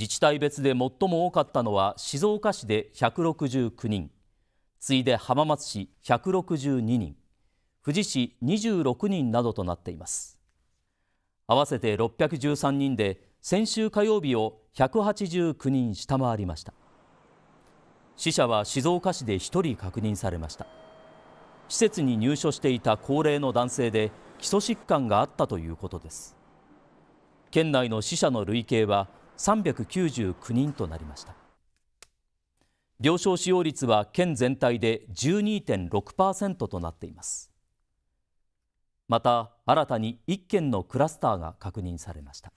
自治体別で最も多かったのは静岡市で169人次いで浜松市162人富士市26人などとなっています合わせて613人で先週火曜日を189人下回りました死者は静岡市で1人確認されました施設に入所していた高齢の男性で基礎疾患があったということです県内の死者の累計は399人となりました病床使用率は県全体で12.6%となっていますまた新たに1件のクラスターが確認されました